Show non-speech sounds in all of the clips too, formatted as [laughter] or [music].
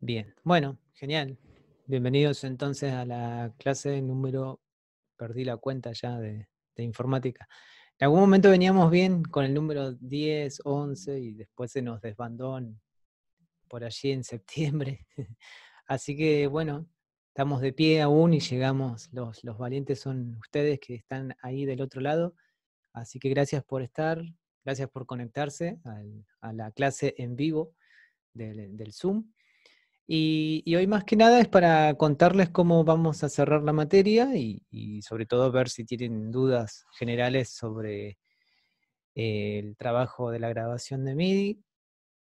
Bien, bueno, genial. Bienvenidos entonces a la clase número, perdí la cuenta ya de, informática. En algún momento veníamos bien con el número 10, 11 y después se nos desbandó por allí en septiembre. [laughs] Así que bueno, estamos de pie aún y llegamos. Los, los valientes son ustedes que están ahí del otro lado. Así que gracias por estar, gracias por conectarse a la clase en vivo del Zoom. Y, hoy más que nada es para contarles cómo vamos a cerrar la materia y, sobre todo ver si tienen dudas generales sobre eh, el trabajo de la grabación de MIDI,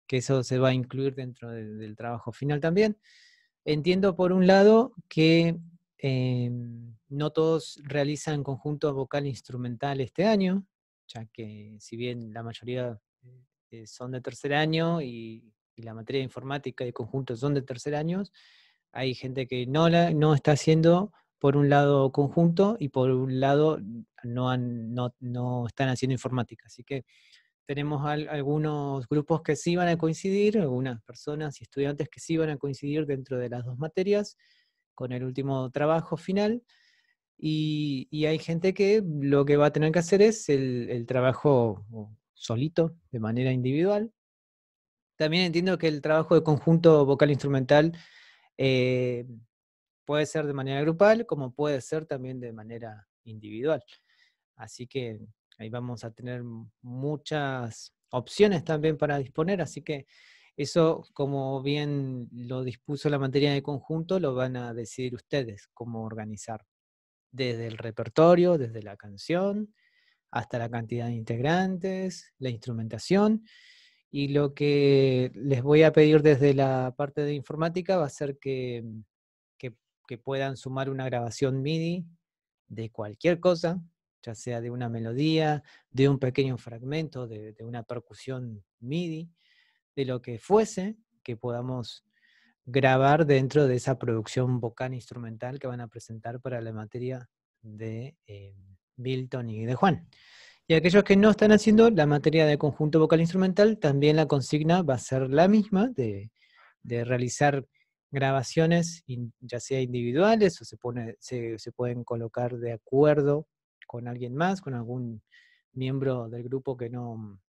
que eso se va a incluir dentro del trabajo final también. Entiendo por un lado que eh, no todos realizan conjunto vocal instrumental este año, ya que si bien la mayoría eh, son de tercer año y y la materia de informática y conjuntos son de tercer año, hay gente que no, la, no está haciendo por un lado conjunto y por un lado no, no, están haciendo informática. Así que tenemos algunos grupos que sí van a coincidir, algunas personas y estudiantes que sí van a coincidir dentro de las dos materias con el último trabajo final. Y, hay gente que lo que va a tener que hacer es el trabajo solito, de manera individual, también entiendo que el trabajo de conjunto vocal-instrumental eh, puede ser de manera grupal, como puede ser también de manera individual. Así que ahí vamos a tener muchas opciones también para disponer, así que eso, como bien lo dispuso la materia de conjunto, lo van a decidir ustedes cómo organizar, desde el repertorio, desde la canción, hasta la cantidad de integrantes, la instrumentación y lo que les voy a pedir desde la parte de informática va a ser que, puedan sumar una grabación MIDI de cualquier cosa, ya sea de una melodía, de un pequeño fragmento, de, una percusión MIDI, de lo que fuese que podamos grabar dentro de esa producción vocal instrumental que van a presentar para la materia de eh, Milton y de Juan. Y aquellos que no están haciendo la materia de conjunto vocal instrumental, también la consigna va a ser la misma de, de realizar grabaciones, ya sea individuales o se, pueden colocar de acuerdo con alguien más, con algún miembro del grupo que no,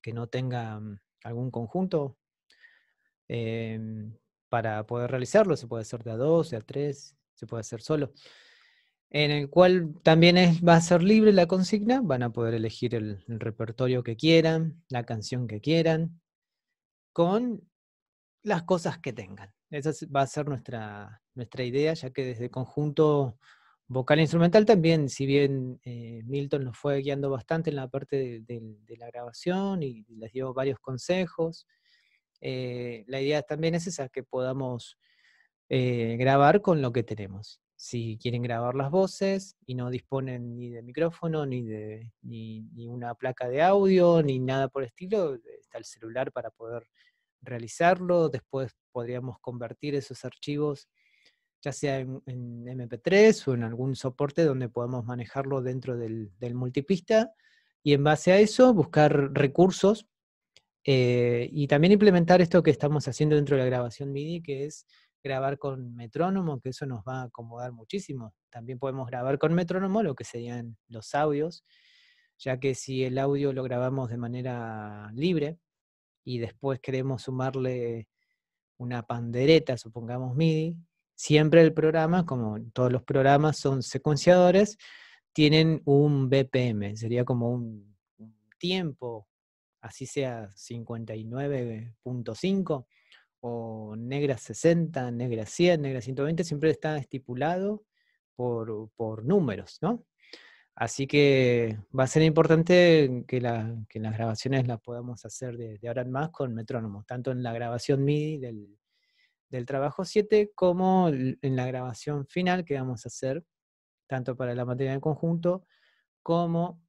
que no tenga mm, algún conjunto eh, para poder realizarlo. Se puede hacer de a dos, de a tres, se puede hacer solo en el cual también va a ser libre la consigna, van a poder elegir el, repertorio que quieran, la canción que quieran, con las cosas que tengan. Esa va a ser nuestra, nuestra idea, ya que desde conjunto vocal e instrumental también, si bien eh, Milton nos fue guiando bastante en la parte de, la grabación y les dio varios consejos, eh, la idea también es esa, que podamos eh, grabar con lo que tenemos si quieren grabar las voces y no disponen ni de micrófono, ni de ni, una placa de audio, ni nada por el estilo, está el celular para poder realizarlo. Después podríamos convertir esos archivos ya sea en, MP3 o en algún soporte donde podamos manejarlo dentro del, multipista y en base a eso buscar recursos eh, y también implementar esto que estamos haciendo dentro de la grabación MIDI, que es grabar con metrónomo, que eso nos va a acomodar muchísimo. También podemos grabar con metrónomo lo que serían los audios, ya que si el audio lo grabamos de manera libre y después queremos sumarle una pandereta, supongamos MIDI, siempre el programa, como todos los programas son secuenciadores, tienen un BPM, sería como un, tiempo, así sea 59.5 o negra 60, negra 100, negra 120, siempre está estipulado por, números, ¿no? Así que va a ser importante que, las grabaciones las podamos hacer de, ahora en más con metrónomos, tanto en la grabación MIDI del, del trabajo 7 como en la grabación final que vamos a hacer, tanto para la materia en conjunto como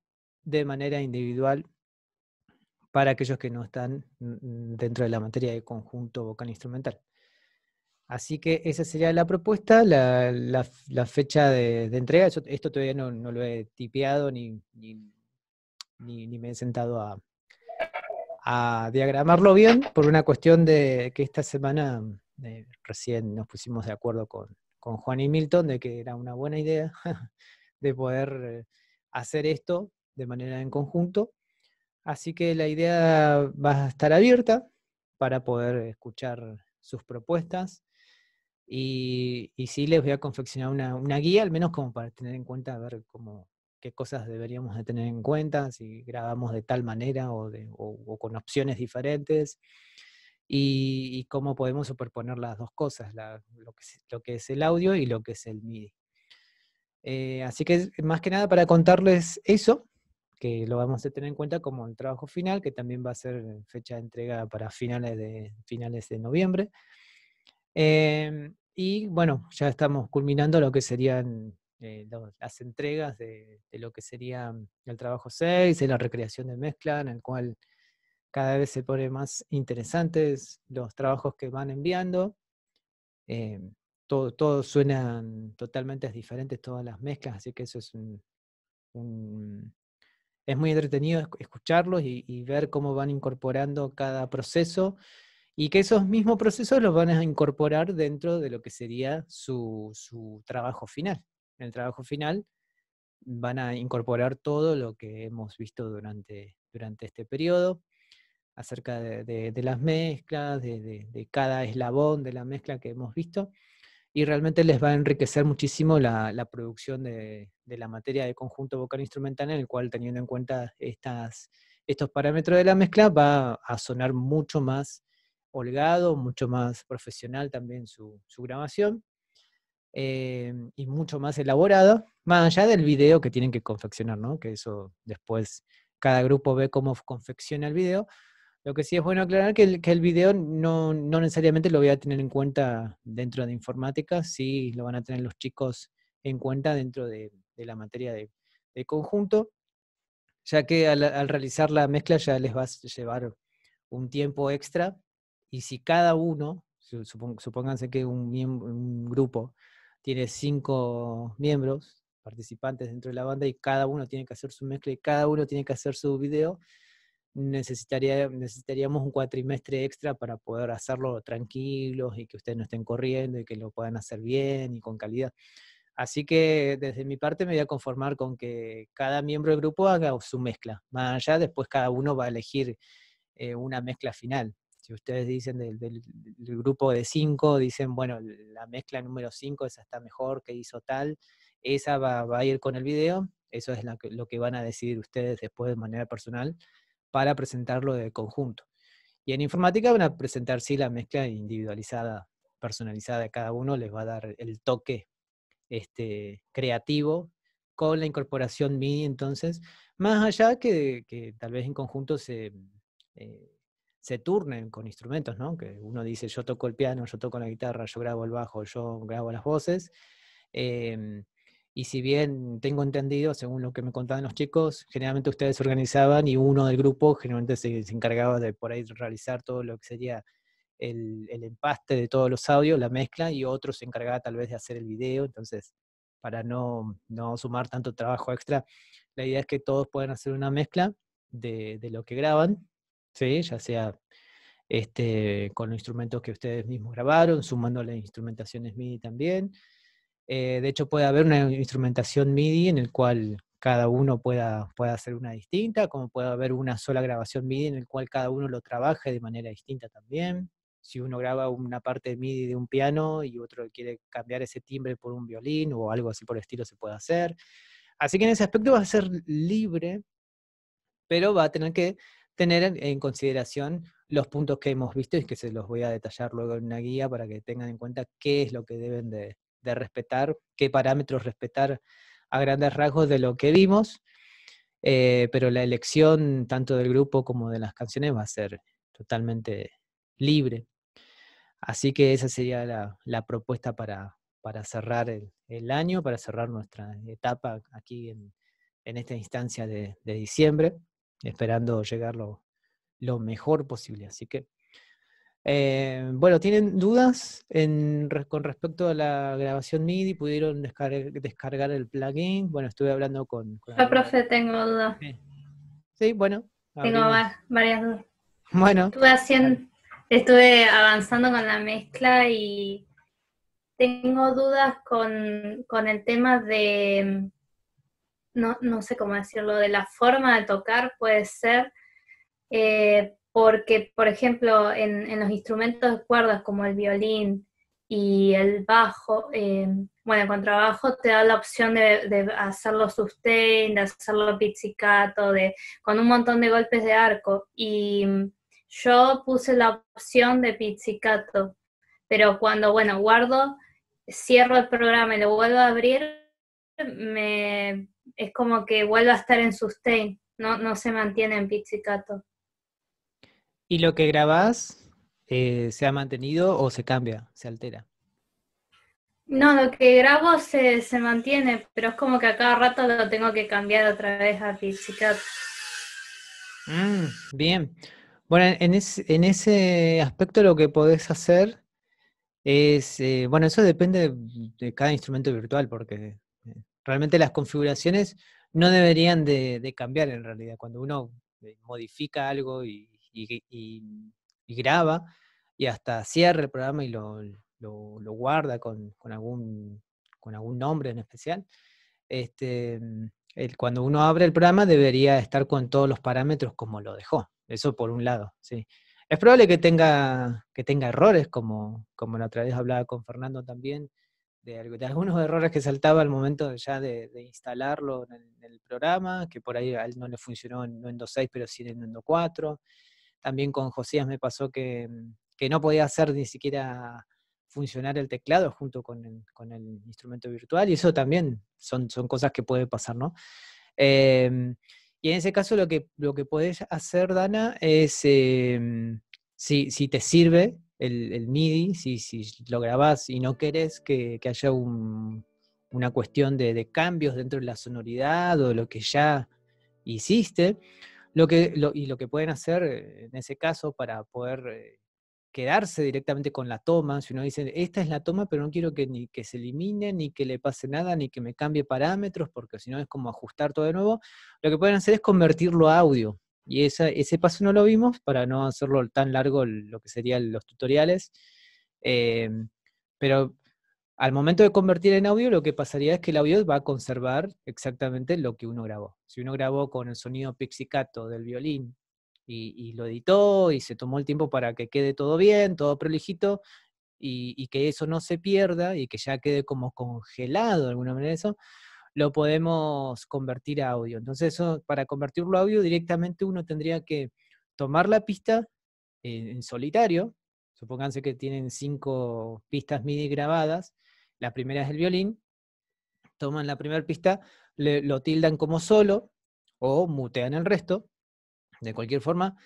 de manera individual para aquellos que no están mm, dentro de la materia de conjunto vocal instrumental. Así que esa sería la propuesta, la, fecha de, entrega. esto todavía no, lo he tipeado ni, ni, me he sentado a, diagramarlo bien por una cuestión de que esta semana eh, recién nos pusimos de acuerdo con, con, Juan y Milton de que era una buena idea [laughs] de poder eh, hacer esto de manera en conjunto Así que la idea va a estar abierta para poder escuchar sus propuestas. Y, sí les voy a confeccionar una, guía, al menos como para tener en cuenta, ver qué cosas deberíamos de tener en cuenta, si grabamos de tal manera o, con opciones diferentes, y, cómo podemos superponer las dos cosas, lo, que es, el audio y lo que es el MIDI. Eh, así que más que nada para contarles eso, que lo vamos a tener en cuenta como el trabajo final, que también va a ser fecha de entrega para finales de, finales de noviembre. Em, y bueno, ya estamos culminando lo que serían eh, las entregas de, lo que sería el trabajo 6, de la recreación de mezcla, en el cual cada vez se pone más interesantes los trabajos que van enviando. Em, Todos todo suenan totalmente diferentes, todas las mezclas, así que eso es un, es muy entretenido escucharlos y, ver cómo van incorporando cada proceso y que esos mismos procesos los van a incorporar dentro de lo que sería su, trabajo final. En el trabajo final van a incorporar todo lo que hemos visto durante, durante este periodo acerca de, las mezclas, de cada eslabón de la mezcla que hemos visto y realmente les va a enriquecer muchísimo la, producción de, la materia de conjunto vocal instrumental, en el cual teniendo en cuenta estas, estos parámetros de la mezcla va a sonar mucho más holgado, mucho más profesional también su, grabación. Eh, y mucho más elaborado, más allá del video que tienen que confeccionar, ¿no? Que eso después cada grupo ve cómo confecciona el video, lo que sí es bueno aclarar que el, que el video no, necesariamente lo voy a tener en cuenta dentro de informática, sí lo van a tener los chicos en cuenta dentro de, la materia de, conjunto, ya que al, realizar la mezcla ya les va a llevar un tiempo extra y si cada uno, supónganse que un, un, grupo tiene cinco miembros, participantes dentro de la banda, y cada uno tiene que hacer su mezcla y cada uno tiene que hacer su video, necesitaría, necesitaríamos un cuatrimestre extra para poder hacerlo tranquilos y que ustedes no estén corriendo y que lo puedan hacer bien y con calidad. Así que desde mi parte me voy a conformar con que cada miembro del grupo haga su mezcla. Más allá, después cada uno va a elegir eh, una mezcla final. Si ustedes dicen del, del, grupo de cinco, dicen, bueno, la mezcla número cinco, esa está mejor, que hizo tal, esa va, a ir con el video. Eso es lo que van a decidir ustedes después de manera personal para presentarlo de conjunto. Y en informática van a presentar sí la mezcla individualizada, personalizada, cada uno les va a dar el toque este, creativo con la incorporación MIDI, entonces, más allá que, tal vez en conjunto eh, se, turnen con instrumentos, ¿no? Que uno dice, yo toco el piano, yo toco la guitarra, yo grabo el bajo, yo grabo las voces. Em, y si bien tengo entendido, según lo que me contaban los chicos, generalmente ustedes organizaban y uno del grupo generalmente se, encargaba de por ahí realizar todo lo que sería el, el empaste de todos los audios, la mezcla, y otro se encargaba tal vez de hacer el video. Entonces, para no, no sumar tanto trabajo extra, la idea es que todos puedan hacer una mezcla de, de lo que graban, ¿sí? ya sea este, con los instrumentos que ustedes mismos grabaron, sumando las instrumentaciones MIDI también, eh, de hecho, puede haber una instrumentación MIDI en el cual cada uno pueda, pueda hacer una distinta, como puede haber una sola grabación MIDI en el cual cada uno lo trabaje de manera distinta también. Si uno graba una parte MIDI de un piano y otro quiere cambiar ese timbre por un violín o algo así por el estilo, se puede hacer. Así que en ese aspecto va a ser libre, pero va a tener que tener en consideración los puntos que hemos visto y que se los voy a detallar luego en una guía para que tengan en cuenta qué es lo que deben de, de respetar, qué parámetros respetar a grandes rasgos de lo que vimos, eh, pero la elección tanto del grupo como de las canciones va a ser totalmente libre. Así que esa sería la, propuesta para, cerrar el, año, para cerrar nuestra etapa aquí en, esta instancia de, diciembre, esperando llegar lo, lo mejor posible. Así que eh, bueno, ¿tienen dudas con respecto a la grabación MIDI? ¿Pudieron descargar, el plugin? Bueno, estuve hablando con... profe, tengo dudas. Sí. bueno. Tengo varias dudas. [laughs] Bueno. Estuve, haciendo, estuve avanzando con la mezcla y tengo dudas con, el tema de... No, no, sé cómo decirlo, de la forma de tocar puede ser... Eh, porque, por ejemplo, en, los instrumentos de cuerdas como el violín y el bajo, eh, bueno, el trabajo te da la opción de, hacerlo sustain, de hacerlo pizzicato, de, con un montón de golpes de arco. Y mm, yo puse la opción de pizzicato, pero cuando, bueno, guardo, cierro el programa y lo vuelvo a abrir, me, es como que vuelvo a estar en sustain, no, no se mantiene en pizzicato. ¿Y lo que grabás eh, se ha mantenido o se cambia, se altera? No, lo que grabo se, mantiene, pero es como que a cada rato lo tengo que cambiar otra vez a física mm, bien. Bueno, en, en, ese aspecto lo que podés hacer es, eh, bueno, eso depende de, cada instrumento virtual, porque eh, realmente las configuraciones no deberían de cambiar en realidad. Cuando uno modifica algo y y, graba y hasta cierra el programa y lo, guarda con, con, algún, nombre en especial. Este, mm, cuando uno abre el programa debería estar con todos los parámetros como lo dejó. Eso por un lado, sí. Es probable que tenga, que tenga errores, como, la otra vez hablaba con Fernando también, de, algunos errores que saltaba al momento ya de, instalarlo en el, programa, que por ahí a él no le funcionó en, no en pero sí en 4, también con Josías me pasó mm, que, no podía hacer ni siquiera funcionar el teclado junto con el, instrumento virtual, y eso también son, son cosas que puede pasar, ¿no? Em, y en ese caso lo que, lo que podés hacer, Dana, es em, si, te sirve el, MIDI, si, lo grabás y no querés que, haya una cuestión de, cambios dentro de la sonoridad o lo que ya hiciste, lo que, y lo que pueden hacer eh, en ese caso para poder eh, quedarse directamente con la toma, si uno dice, esta es la toma, pero no quiero que ni que se elimine, ni que le pase nada, ni que me cambie parámetros, porque si no es como ajustar todo de nuevo, lo que pueden hacer es convertirlo a audio. Y ese paso no lo vimos para no hacerlo tan largo lo que serían los tutoriales. Eh, pero al momento de convertir en audio, lo que pasaría es que el audio va a conservar exactamente lo que uno grabó. Si uno grabó con el sonido pixicato del violín y, lo editó y se tomó el tiempo para que quede todo bien, todo prolijito, y, que eso no se pierda y que ya quede como congelado de alguna manera eso, lo podemos convertir a audio. Entonces, eso, para convertirlo a audio directamente uno tendría que tomar la pista en, solitario, supónganse que tienen cinco pistas MIDI grabadas, la primera es el violín, toman la primera pista, lo tildan como solo o mutean el resto, de cualquier forma,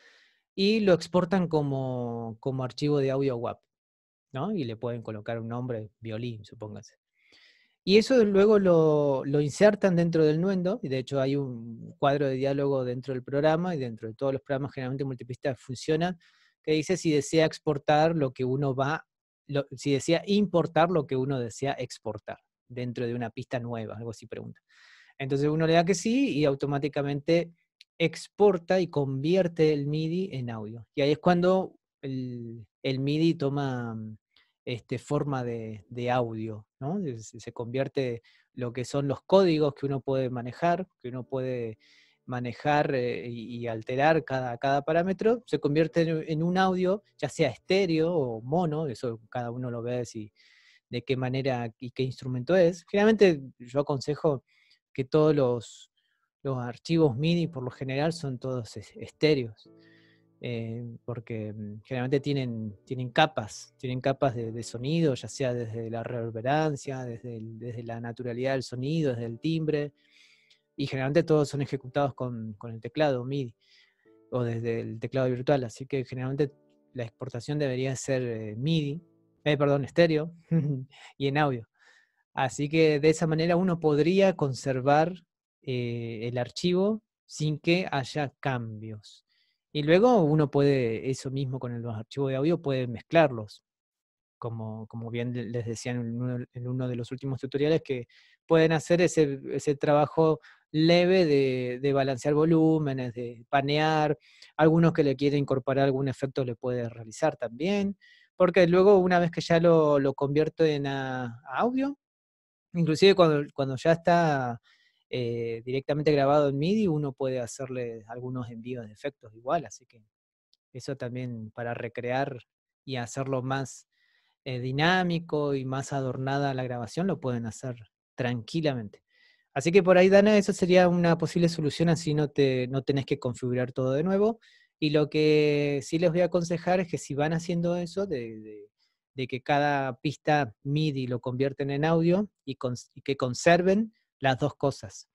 y lo exportan como, como archivo de audio WAP, Y le pueden colocar un nombre, violín, supóngase. Y eso luego lo, insertan dentro del Nuendo, y de hecho hay un cuadro de diálogo dentro del programa, y dentro de todos los programas generalmente multipistas funciona, que dice si desea exportar lo que uno va a si decía importar lo que uno desea exportar dentro de una pista nueva, algo así pregunta. Entonces uno le da que sí y automáticamente exporta y convierte el MIDI en audio. Y ahí es cuando el, MIDI toma mm, este, forma de, audio, ¿no? se, convierte lo que son los códigos que uno puede manejar, que uno puede manejar eh, y, alterar cada, parámetro, se convierte en, un audio, ya sea estéreo o mono, eso cada uno lo ve de qué manera y qué instrumento es. Generalmente yo aconsejo que todos los, archivos MIDI por lo general son todos estéreos. Eh, porque mm, generalmente tienen, capas, tienen capas de, sonido, ya sea desde la reverberancia, desde, desde, la naturalidad del sonido, desde el timbre, y generalmente todos son ejecutados con, el teclado MIDI o desde el teclado virtual, así que generalmente la exportación debería ser eh, MIDI, eh, perdón, estéreo [laughs] y en audio. Así que de esa manera uno podría conservar eh, el archivo sin que haya cambios. Y luego uno puede, eso mismo con el archivos de audio, puede mezclarlos. Como, como bien les decía en uno, de los últimos tutoriales, que pueden hacer ese, ese trabajo leve de, balancear volúmenes, de panear, algunos que le quieren incorporar algún efecto le puede realizar también, porque luego una vez que ya lo, lo convierto en audio, inclusive cuando, ya está eh, directamente grabado en MIDI, uno puede hacerle algunos envíos de efectos igual, así que eso también para recrear y hacerlo más eh, dinámico y más adornada la grabación, lo pueden hacer tranquilamente. Así que por ahí, Dana, esa sería una posible solución, así no, te, no tenés que configurar todo de nuevo. Y lo que sí les voy a aconsejar es que si van haciendo eso, de, de, que cada pista MIDI lo convierten en audio y, que conserven las dos cosas.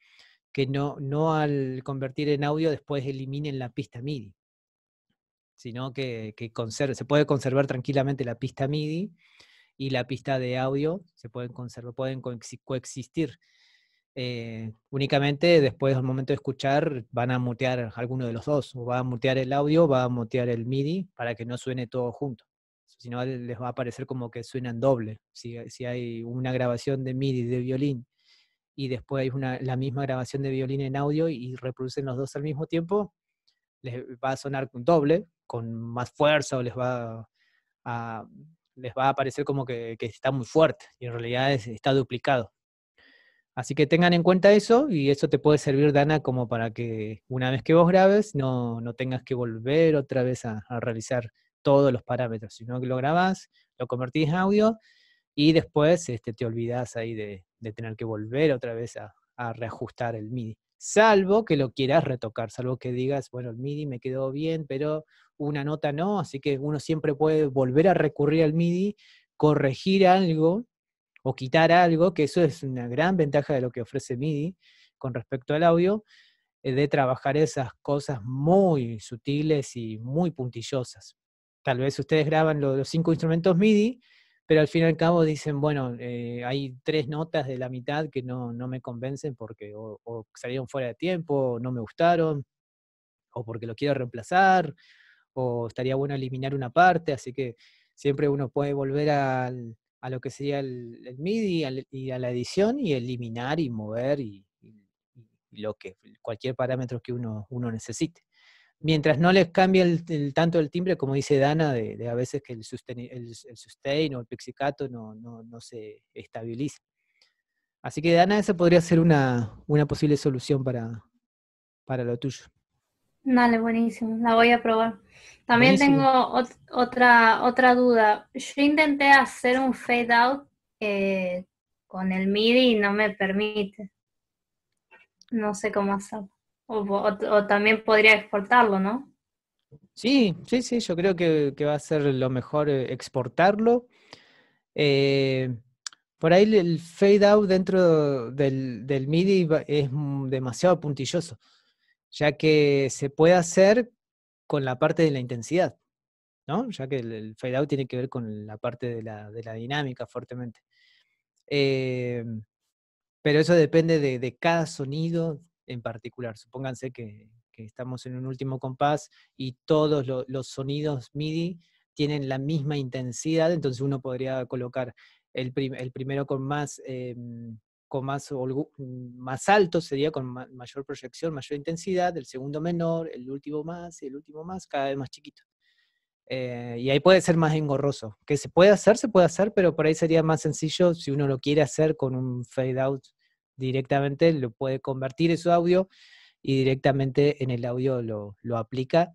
Que no, no al convertir en audio después eliminen la pista MIDI, sino que, que conserve, se puede conservar tranquilamente la pista MIDI y la pista de audio, se pueden conservar, pueden coexistir eh, únicamente después del momento de escuchar van a mutear alguno de los dos, o va a mutear el audio, va a mutear el MIDI para que no suene todo junto. Si no, les va a parecer como que suenan doble. Si, hay una grabación de MIDI de violín y después hay la misma grabación de violín en audio y reproducen los dos al mismo tiempo, les va a sonar doble, con más fuerza o les va a, les va a parecer como que, está muy fuerte y en realidad está duplicado. Así que tengan en cuenta eso y eso te puede servir, Dana, como para que una vez que vos grabes no, no tengas que volver otra vez a, realizar todos los parámetros, sino que lo grabás, lo convertís en audio y después este, te olvidás ahí de, tener que volver otra vez a, a, reajustar el MIDI. Salvo que lo quieras retocar, salvo que digas, bueno, el MIDI me quedó bien, pero una nota no, así que uno siempre puede volver a recurrir al MIDI, corregir algo o quitar algo, que eso es una gran ventaja de lo que ofrece MIDI con respecto al audio, eh, de trabajar esas cosas muy sutiles y muy puntillosas. Tal vez ustedes graban los cinco instrumentos MIDI, pero al fin y al cabo dicen, bueno, eh, hay tres notas de la mitad que no, me convencen porque salieron fuera de tiempo, no me gustaron, o porque lo quiero reemplazar, o estaría bueno eliminar una parte, así que siempre uno puede volver al, a lo que sería el, MIDI y a la edición y eliminar y mover y, lo que cualquier parámetro que uno, uno necesite. Mientras no les cambie el, tanto el timbre, como dice Dana, de, a veces que el sustain, el, o el pixicato no, no, se estabiliza. Así que Dana, esa podría ser una, una posible solución para, para lo tuyo. Dale, buenísimo, la voy a probar. También tengo otra, otra duda. Yo intenté hacer un fade out eh, con el MIDI y no me permite. No sé cómo hacerlo. O, también podría exportarlo, ¿no? Sí, sí, sí, yo creo que, va a ser lo mejor eh, exportarlo. Eh, por ahí el fade out dentro del, del MIDI es mm, demasiado puntilloso ya que se puede hacer con la parte de la intensidad, ¿no? Ya que el, fade out tiene que ver con la parte de la, dinámica fuertemente. Eh, pero eso depende de, cada sonido en particular. Supónganse que, estamos en un último compás y todos los sonidos MIDI tienen la misma intensidad, entonces uno podría colocar el, primero con más em, Mm, más, alto sería con mayor proyección, mayor intensidad, el segundo menor, el último más y el último más, cada vez más chiquito. Eh, y ahí puede ser más engorroso. Que se puede hacer, se puede hacer, pero por ahí sería más sencillo si uno lo quiere hacer con un fade out directamente, lo puede convertir en su audio y directamente en el audio lo, aplica.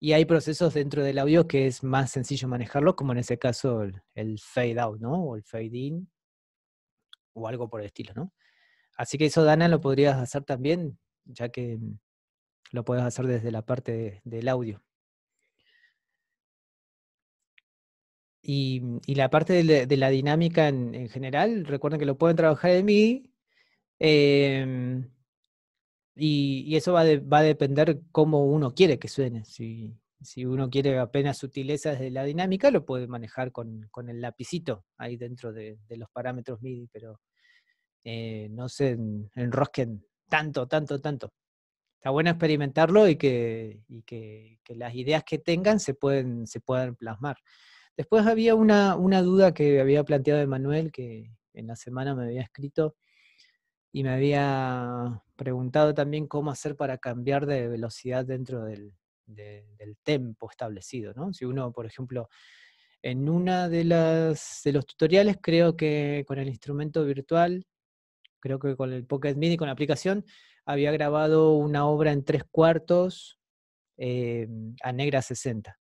Y hay procesos dentro del audio que es más sencillo manejarlo, como en ese caso el, el fade out, ¿no? O el fade in, o algo por el estilo, ¿no? Así que eso, Dana, lo podrías hacer también, ya que mm, lo puedes hacer desde la parte del audio. Mm, y, la parte de la, dinámica en, general, recuerden que lo pueden trabajar en mí. Em, y, eso va, a depender cómo uno quiere que suene. Si, si uno quiere apenas sutilezas de la dinámica, lo puede manejar con, el lapicito ahí dentro de, los parámetros MIDI, pero eh, no se enrosquen tanto, tanto, tanto. Está bueno experimentarlo y que, que, las ideas que tengan se, pueden, se puedan plasmar. Después había una, una duda que había planteado Emanuel, que en la semana me había escrito y me había preguntado también cómo hacer para cambiar de velocidad dentro del, del tempo establecido, ¿no? Si uno, por ejemplo, en una de las de los tutoriales, creo que con el instrumento virtual, creo que con el Pocket Mini, con la aplicación, había grabado una obra en tres cuartos eh, a negra 60.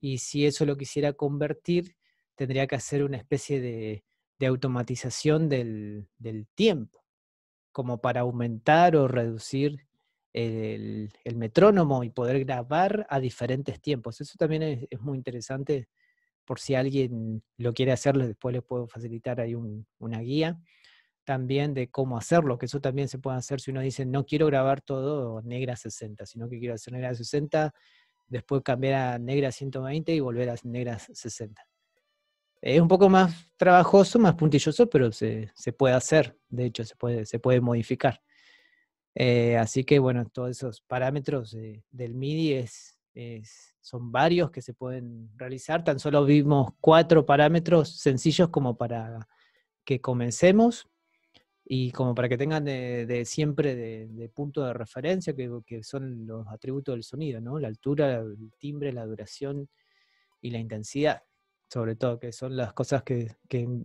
Y si eso lo quisiera convertir, tendría que hacer una especie de, de automatización del, del, tiempo, como para aumentar o reducir el, metrónomo y poder grabar a diferentes tiempos. Eso también es, muy interesante por si alguien lo quiere hacer, después les puedo facilitar ahí una guía también de cómo hacerlo, que eso también se puede hacer si uno dice, no quiero grabar todo negra 60, sino que quiero hacer negra 60, después cambiar a negra 120 y volver a negra 60. Es un poco más trabajoso, más puntilloso, pero se, se puede hacer, de hecho, se puede, se puede modificar. Eh, así que bueno, todos esos parámetros del MIDI es, son varios que se pueden realizar. Tan solo vimos cuatro parámetros sencillos como para que comencemos y como para que tengan de, siempre de, punto de referencia, que, son los atributos del sonido, ¿no? La altura, el timbre, la duración y la intensidad, sobre todo, que son las cosas que,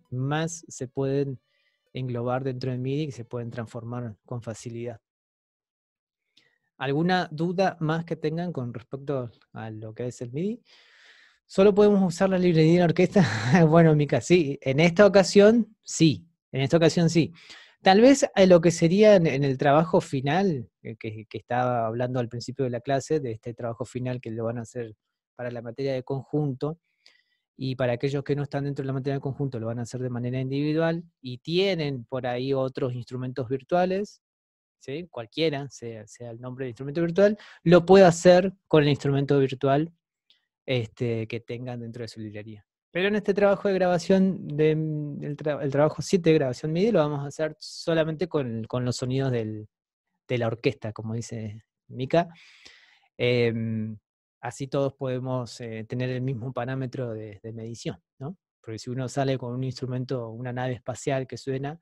más se pueden englobar dentro del MIDI y que se pueden transformar con facilidad alguna duda más que tengan con respecto a lo que es el MIDI. ¿Solo podemos usar la librería en orquesta? [laughs] bueno, Mica, sí. En esta ocasión, sí. En esta ocasión, sí. Tal vez lo que sería en el trabajo final, eh, que, estaba hablando al principio de la clase, de este trabajo final que lo van a hacer para la materia de conjunto, y para aquellos que no están dentro de la materia de conjunto lo van a hacer de manera individual, y tienen por ahí otros instrumentos virtuales, cualquiera, sea, el nombre del instrumento virtual, lo puede hacer con el instrumento virtual este, que tengan dentro de su librería. Pero en este trabajo de grabación, de, mm, el, trabajo 7 de grabación MIDI, lo vamos a hacer solamente con, los sonidos de la orquesta, como dice Mika. Em, así todos podemos eh, tener el mismo parámetro de, medición, ¿no? Porque si uno sale con un instrumento, una nave espacial que suena,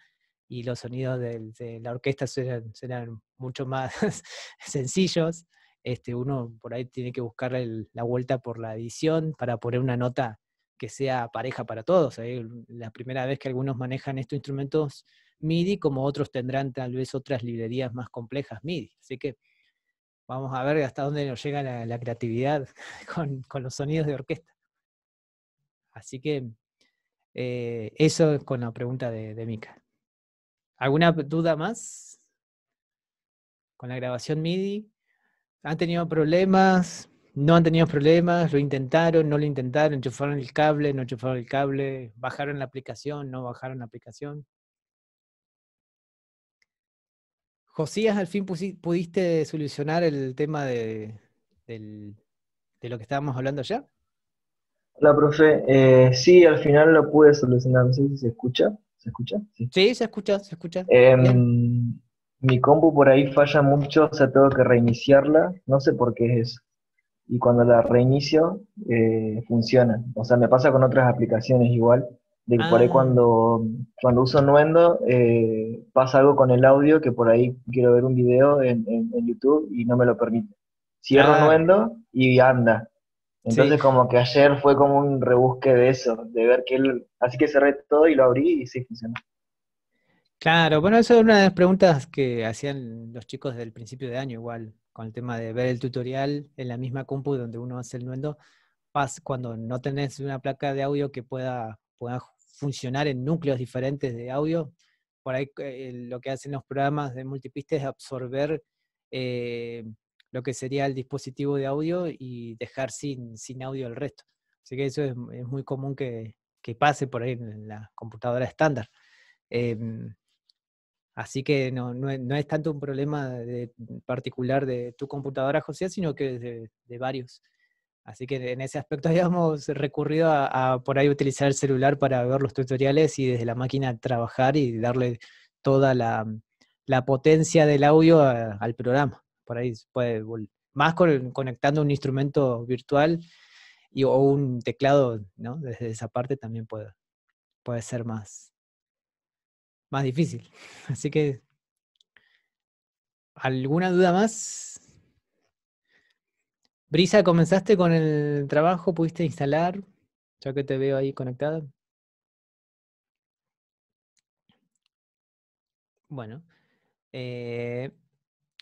y los sonidos de la orquesta serán mucho más [laughs] sencillos. Este, uno por ahí tiene que buscar la vuelta por la edición para poner una nota que sea pareja para todos. ¿eh? La primera vez que algunos manejan estos instrumentos MIDI, como otros tendrán tal vez otras librerías más complejas MIDI. Así que vamos a ver hasta dónde nos llega la, creatividad [laughs] con, los sonidos de orquesta. Así que eh, eso con la pregunta de, de Mika. ¿Alguna duda más con la grabación MIDI? ¿Han tenido problemas? ¿No han tenido problemas? ¿Lo intentaron? ¿No lo intentaron? ¿Enchufaron el cable? ¿No enchufaron el cable? ¿Bajaron la aplicación? ¿No bajaron la aplicación? Josías, al fin pudiste solucionar el tema de, de lo que estábamos hablando ya. Hola, profe. Eh, sí, al final lo pude solucionar. No sé si se escucha. ¿Se escucha? Sí, se escucha, se escucha. Em, mi compu por ahí falla mucho, o sea, tengo que reiniciarla, no sé por qué es eso. Y cuando la reinicio, eh, funciona. O sea, me pasa con otras aplicaciones igual, de por ahí ah. cuando, cuando uso Nuendo, eh, pasa algo con el audio, que por ahí quiero ver un video en, YouTube y no me lo permite. Cierro ah. Nuendo y anda. Entonces como que ayer fue como un rebusque de eso, de ver que él, así que cerré todo y lo abrí y sí funcionó. Claro, bueno, eso es una de las preguntas que hacían los chicos desde el principio de año, igual, con el tema de ver el tutorial en la misma compu donde uno hace el nuendo, cuando no tenés una placa de audio que pueda, funcionar en núcleos diferentes de audio, por ahí eh, lo que hacen los programas de multipiste es absorber eh, lo que sería el dispositivo de audio y dejar sin, audio el resto. Así que eso es, muy común que, pase por ahí en la computadora estándar. Em, así que no, es tanto un problema de, particular de tu computadora, José, sino que de, de varios. Así que en ese aspecto [laughs] habíamos recurrido a, por ahí utilizar el celular para ver los tutoriales y desde la máquina trabajar y darle toda la, potencia del audio al programa por ahí puede, más conectando un instrumento virtual y, o un teclado, ¿no? Desde esa parte también puede, puede ser más, más difícil. [laughs] Así que, ¿alguna duda más? Brisa, ¿comenzaste con el trabajo? ¿Pudiste instalar? Ya que te veo ahí conectada. Bueno. Eh,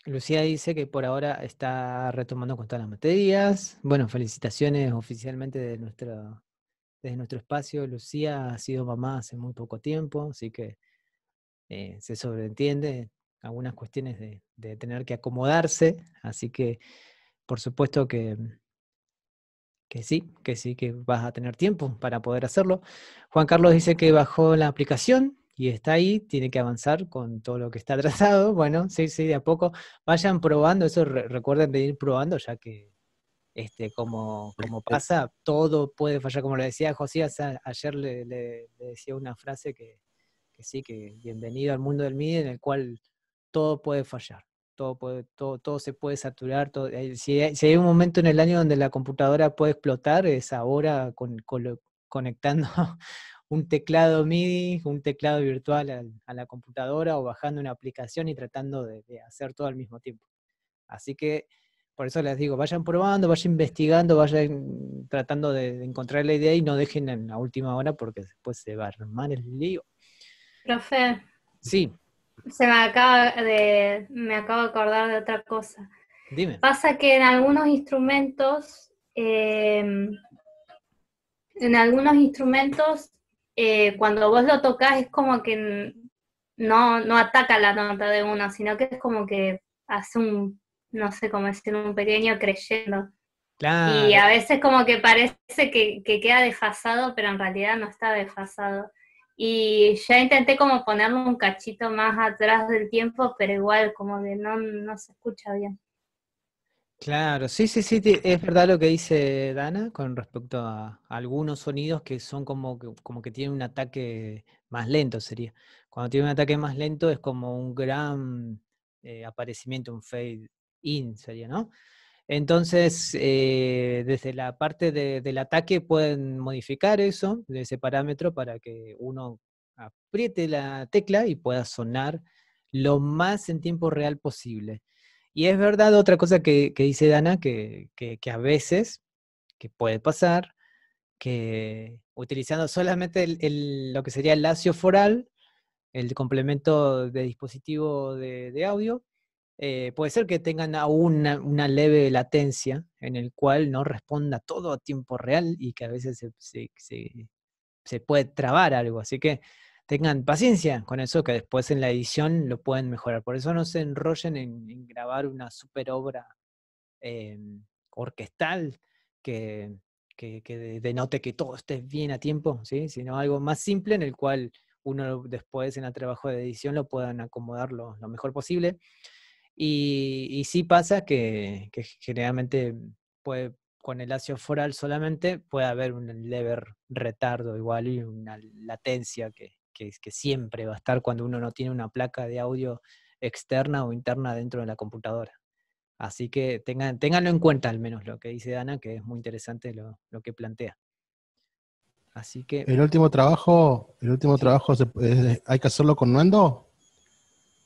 Lucía dice que por ahora está retomando con todas las materias. Bueno, felicitaciones oficialmente de nuestro, desde nuestro espacio. Lucía ha sido mamá hace muy poco tiempo, así que eh, se sobreentiende algunas cuestiones de, tener que acomodarse. Así que, por supuesto que, que sí, que sí, que vas a tener tiempo para poder hacerlo. Juan Carlos dice que bajó la aplicación y está ahí, tiene que avanzar con todo lo que está [laughs] trazado. Bueno, sí, sí, de a poco vayan probando, eso recuerden de ir probando, ya que este, como, como pasa, todo puede fallar, como le decía Josías ayer, le, decía una frase que, que, sí, que bienvenido al mundo del MIDI en el cual todo puede fallar, todo, puede, todo, todo se puede saturar, todo, eh, si, hay, un momento en el año donde la computadora puede explotar, es ahora con, conectando [laughs] un teclado MIDI, un teclado virtual a, la computadora o bajando una aplicación y tratando de, hacer todo al mismo tiempo. Así que por eso les digo, vayan probando, vayan investigando, vayan tratando de, encontrar la idea y no dejen en la última hora porque después se va a armar el lío. Profe. Sí. Se me acaba de, me acabo de acordar de otra cosa. Dime. Pasa que en algunos instrumentos, em, en algunos instrumentos eh, cuando vos lo tocas es como que no, ataca la nota de uno, sino que es como que hace un, no sé cómo decir, un pequeño creyendo. Y a veces como que parece que, queda desfasado, pero en realidad no está desfasado. Y ya intenté como ponerlo un cachito más atrás del tiempo, pero igual como que no, no se escucha bien. Claro, sí, sí, sí, es verdad lo que dice Dana con respecto a, algunos sonidos que son como que, tienen un ataque más lento, sería. Cuando tiene un ataque más lento es como un gran eh, aparecimiento, un fade in, sería, ¿no? Entonces, eh, desde la parte del ataque pueden modificar eso, de ese parámetro, para que uno apriete la tecla y pueda sonar lo más en tiempo real posible. Y es verdad otra cosa que, dice Dana, que, que, a veces, que puede pasar, que utilizando solamente el, lo que sería el lacio foral, el complemento de dispositivo de, audio, eh, puede ser que tengan aún una, una, leve latencia en el cual no responda todo a tiempo real y que a veces se, se, se puede trabar algo. Así que tengan paciencia con eso, que después en la edición lo pueden mejorar. Por eso no se enrollen en, grabar una super obra em, orquestal que, que, que, denote que todo esté bien a tiempo, ¿sí? sino algo más simple en el cual uno después en el trabajo de edición lo puedan acomodar lo, mejor posible. Y, y, sí pasa que, que generalmente puede, con el ácido foral solamente puede haber un leve retardo igual y una latencia que, que, siempre va a estar cuando uno no tiene una placa de audio externa o interna dentro de la computadora. Así que tengan, ténganlo en cuenta al menos lo que dice Ana, que es muy interesante lo, que plantea. Así que. El último trabajo, el último trabajo eh, hay que hacerlo con Nuendo.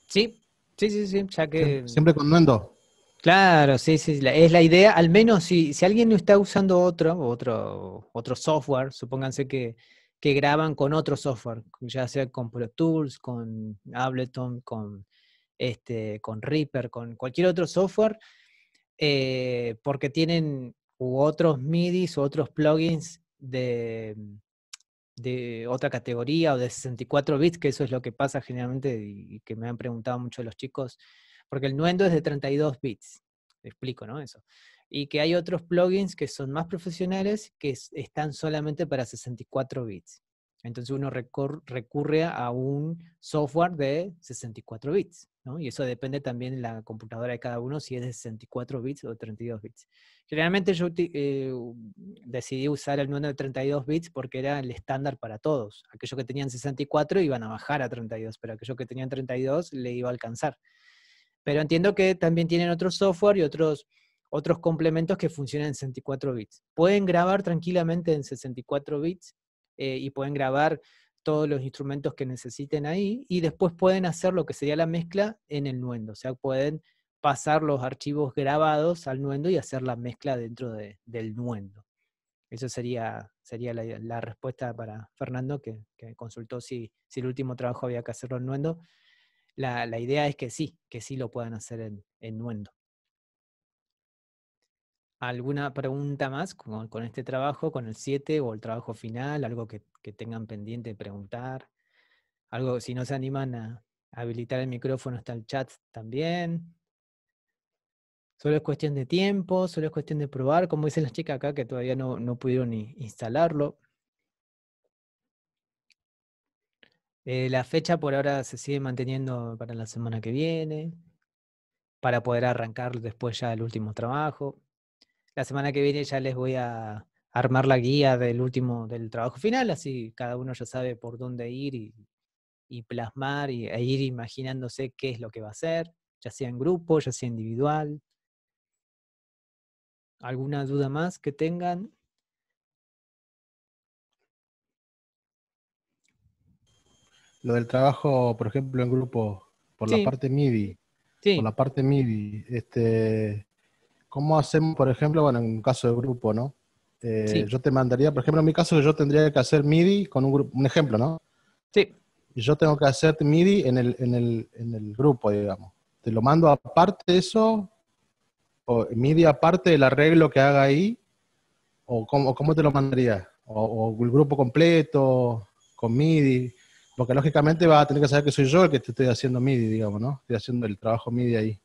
Sí, sí, sí, sí, ya que. Siempre con Nuendo. Claro, sí, sí, es la idea. Al menos si, si alguien no está usando otro, otro, otro software, supónganse que que graban con otro software, ya sea con Pro Tools, con Ableton, con, este, con Reaper, con cualquier otro software, eh, porque tienen u otros MIDIs u otros plugins de, de otra categoría o de 64 bits, que eso es lo que pasa generalmente y que me han preguntado mucho los chicos, porque el Nuendo es de 32 bits, explico, ¿no? Eso y que hay otros plugins que son más profesionales que están solamente para 64 bits. Entonces uno recurre a un software de 64 bits, Y eso depende también de la computadora de cada uno, si es de 64 bits o 32 bits. Generalmente yo eh, decidí usar el número de 32 bits porque era el estándar para todos. Aquellos que tenían 64 iban a bajar a 32, pero aquellos que tenían 32 le iba a alcanzar. Pero entiendo que también tienen otros software y otros otros complementos que funcionan en 64 bits. Pueden grabar tranquilamente en 64 bits eh, y pueden grabar todos los instrumentos que necesiten ahí y después pueden hacer lo que sería la mezcla en el Nuendo. O sea, pueden pasar los archivos grabados al Nuendo y hacer la mezcla dentro del Nuendo. Eso sería, sería la, respuesta para Fernando, que, consultó si, si el último trabajo había que hacerlo en Nuendo. La, la, idea es que sí, que sí lo puedan hacer en, en Nuendo alguna pregunta más con, este trabajo, con el 7 o el trabajo final, algo que, tengan pendiente de preguntar, algo si no se animan a, habilitar el micrófono está el chat también. Solo es cuestión de tiempo, solo es cuestión de probar, como dicen las chicas acá que todavía no, no pudieron ni instalarlo. Eh, la fecha por ahora se sigue manteniendo para la semana que viene, para poder arrancar después ya el último trabajo. La semana que viene ya les voy a armar la guía del último, del trabajo final, así cada uno ya sabe por dónde ir y, plasmar e ir imaginándose qué es lo que va a hacer, ya sea en grupo, ya sea individual. ¿Alguna duda más que tengan? Lo del trabajo, por ejemplo, en grupo, por la parte MIDI. Por la parte MIDI, este, ¿Cómo hacemos, por ejemplo, bueno, en un caso de grupo, ¿no? Eh, yo te mandaría, por ejemplo, en mi caso, yo tendría que hacer MIDI con un grupo, un ejemplo, ¿no? Sí. Y Yo tengo que hacer MIDI en el, grupo, digamos. Te lo mando aparte eso, o MIDI aparte del arreglo que haga ahí, o cómo, cómo te lo mandaría, o, o el grupo completo, con MIDI, porque lógicamente va a tener que saber que soy yo el que te estoy haciendo MIDI, digamos, ¿no? Estoy haciendo el trabajo MIDI ahí.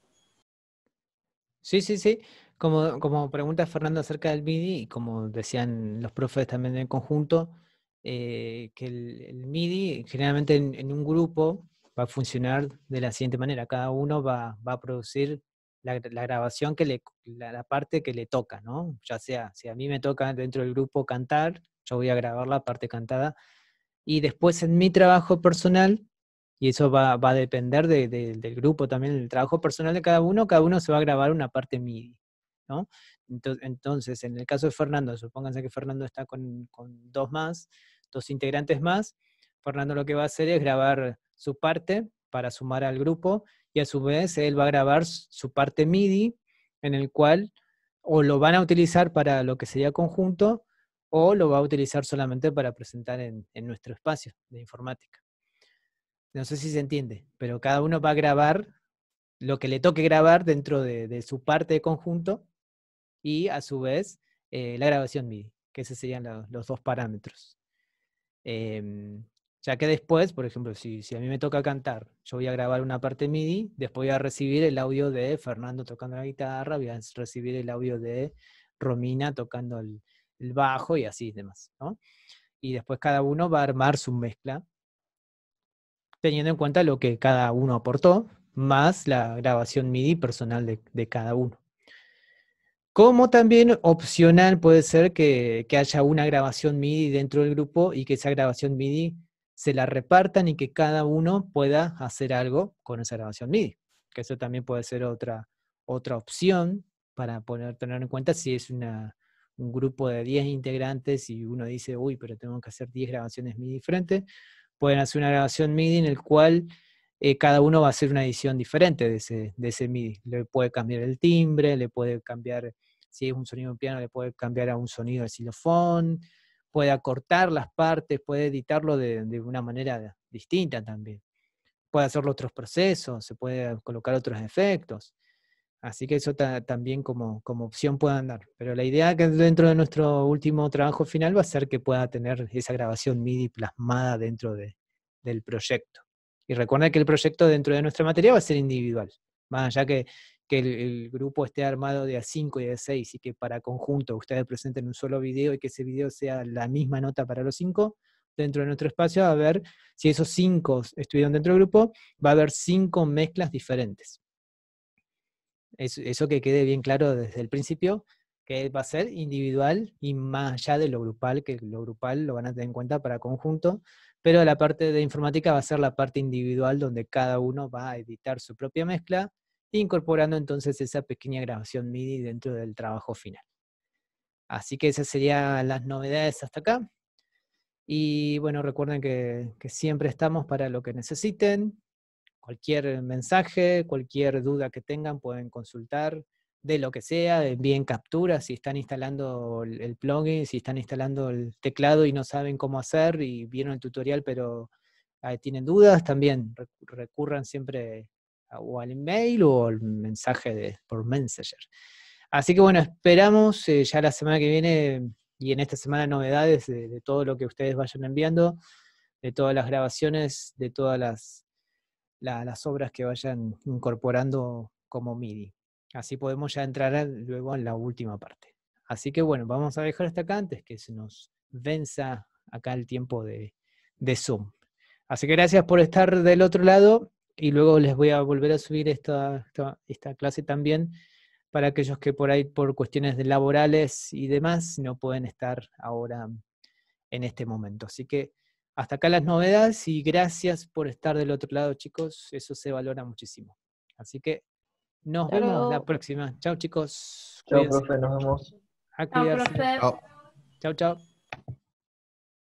Sí, sí, sí. Como, como pregunta Fernando acerca del MIDI, y como decían los profes también en conjunto, eh, que el, MIDI generalmente en, un grupo va a funcionar de la siguiente manera. Cada uno va, va a producir la, grabación que le, la, parte que le toca, ¿no? Ya sea, si a mí me toca dentro del grupo cantar, yo voy a grabar la parte cantada. Y después en mi trabajo personal, y eso va, va a depender del grupo también, el trabajo personal de cada uno, cada uno se va a grabar una parte MIDI. Entonces, en el caso de Fernando, supónganse que Fernando está con, dos más, dos integrantes más, Fernando lo que va a hacer es grabar su parte para sumar al grupo y a su vez él va a grabar su parte MIDI en el cual o lo van a utilizar para lo que sería conjunto o lo va a utilizar solamente para presentar en, nuestro espacio de informática. No sé si se entiende, pero cada uno va a grabar lo que le toque grabar dentro de su parte de conjunto y a su vez eh, la grabación MIDI, que esos serían los dos parámetros. Em, ya que después, por ejemplo, si, a mí me toca cantar, yo voy a grabar una parte MIDI, después voy a recibir el audio de Fernando tocando la guitarra, voy a recibir el audio de Romina tocando el, bajo y así demás. Y después cada uno va a armar su mezcla teniendo en cuenta lo que cada uno aportó, más la grabación MIDI personal de cada uno. Como también opcional puede ser que, haya una grabación MIDI dentro del grupo y que esa grabación MIDI se la repartan y que cada uno pueda hacer algo con esa grabación MIDI. Que eso también puede ser otra, otra opción para poner tener en cuenta si es un grupo de 10 integrantes y uno dice, uy, pero tengo que hacer 10 grabaciones MIDI diferentes. Pueden hacer una grabación MIDI en el cual eh, cada uno va a hacer una edición diferente de ese, de ese MIDI. Le puede cambiar el timbre, le puede cambiar si es un sonido de piano, le puede cambiar a un sonido de xilofón, puede acortar las partes, puede editarlo de, una manera distinta también. Puede hacer otros procesos, se puede colocar otros efectos. Así que eso también como, como opción puede andar. Pero la idea que dentro de nuestro último trabajo final va a ser que pueda tener esa grabación MIDI plasmada dentro de, del proyecto. Y recuerda que el proyecto dentro de nuestra materia va a ser individual. Más allá que que el, grupo esté armado de a 5 y de a 6 y que para conjunto ustedes presenten un solo video y que ese video sea la misma nota para los cinco, dentro de nuestro espacio a ver si esos cinco estuvieron dentro del grupo, va a haber cinco mezclas diferentes. eso que quede bien claro desde el principio, que va a ser individual y más allá de lo grupal, que lo grupal lo van a tener en cuenta para conjunto, pero la parte de informática va a ser la parte individual donde cada uno va a editar su propia mezcla incorporando entonces esa pequeña grabación MIDI dentro del trabajo final. Así que esas serían las novedades hasta acá. Y bueno, recuerden que, siempre estamos para lo que necesiten. Cualquier mensaje, cualquier duda que tengan, pueden consultar de lo que sea, envíen capturas, si están instalando el plugin, si están instalando el teclado y no saben cómo hacer y vieron el tutorial pero eh, tienen dudas, también recurran siempre o al email o al mensaje por Messenger. Así que bueno, esperamos eh, ya la semana que viene y en esta semana novedades de, todo lo que ustedes vayan enviando, de todas las grabaciones, de todas las, obras que vayan incorporando como MIDI. Así podemos ya entrar luego en la última parte. Así que bueno, vamos a dejar hasta acá antes que se nos venza acá el tiempo de Zoom. Así que gracias por estar del otro lado y luego les voy a volver a subir esta, esta, clase también para aquellos que por ahí por cuestiones laborales y demás no pueden estar ahora en este momento. Así que hasta acá las novedades y gracias por estar del otro lado, chicos. Eso se valora muchísimo. Así que nos vemos la próxima. Chao, chicos. Chao, profe. Nos vemos. A Chao, chao.